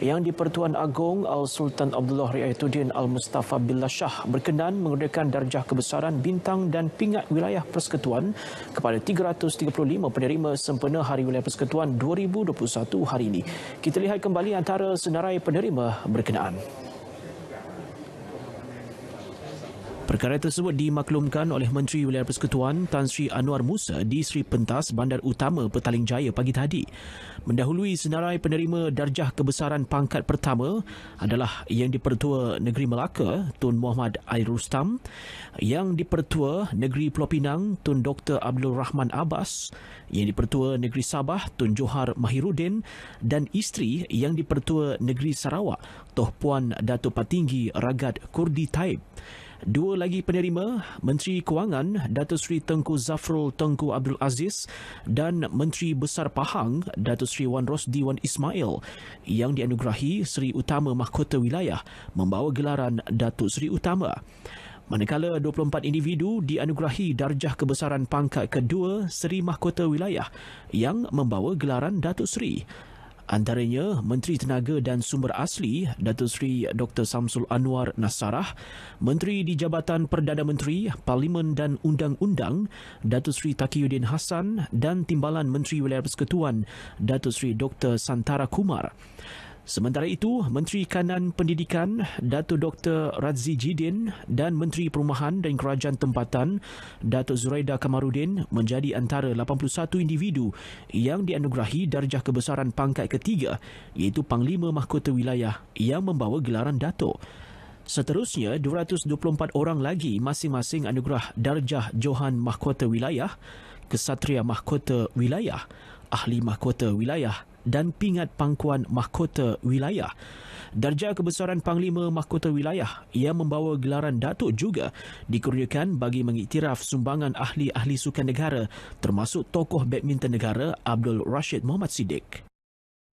Yang di-Pertuan Agong Al-Sultan Abdullah Riayatuddin Al-Mustafa Billah Shah berkenan mengerdekan darjah kebesaran bintang dan pingat wilayah persekutuan kepada 335 penerima sempena Hari Wilayah Persekutuan 2021 hari ini. Kita lihat kembali antara senarai penerima berkenaan. Perkara tersebut dimaklumkan oleh Menteri Wilayah Persekutuan Tan Sri Anwar Musa di Sri Pentas Bandar Utama Petaling Jaya pagi tadi. Mendahului senarai penerima darjah kebesaran pangkat pertama adalah Yang Dipertua Negeri Melaka Tun Muhammad Al Rustam, Yang Dipertua Negeri Pulau Pinang Tun Dr Abdul Rahman Abbas, Yang Dipertua Negeri Sabah Tun Johar Mahirudin dan isteri Yang Dipertua Negeri Sarawak Toh Puan Dato Patinggi Ragat Kurdi Taib. Dua lagi penerima, Menteri Kewangan Datuk Seri Tengku Zafrul Tengku Abdul Aziz dan Menteri Besar Pahang Datuk Seri Wan Rosdi Wan Ismail yang dianugerahi Seri Utama Mahkota Wilayah membawa gelaran Datuk Seri Utama. Manakala 24 individu dianugerahi darjah kebesaran pangkat kedua Seri Mahkota Wilayah yang membawa gelaran Datuk Seri antaranya Menteri Tenaga dan Sumber Asli Datuk Seri Dr. Samsul Anwar Nasarah, Menteri di Jabatan Perdana Menteri, Parlimen dan Undang-Undang Datuk Seri Takiyuddin Hassan dan Timbalan Menteri Wilayah Persekutuan Datuk Seri Dr. Santara Kumar. Sementara itu, Menteri Kanan Pendidikan Dato Dr Razzi Jidin dan Menteri Perumahan dan Kerajaan Tempatan Dato Zuraida Kamarudin menjadi antara 81 individu yang dianugerahi darjah kebesaran pangkat ketiga iaitu Panglima Mahkota Wilayah yang membawa gelaran Dato. Seterusnya, 224 orang lagi masing-masing anugerah darjah Johan Mahkota Wilayah, Kesatria Mahkota Wilayah, Ahli Mahkota Wilayah dan pingat pangkuan mahkota wilayah. Darjah kebesaran Panglima Mahkota Wilayah yang membawa gelaran Datuk juga dikurniakan bagi mengiktiraf sumbangan ahli-ahli sukan negara termasuk tokoh badminton negara Abdul Rashid Mohamad Siddiq.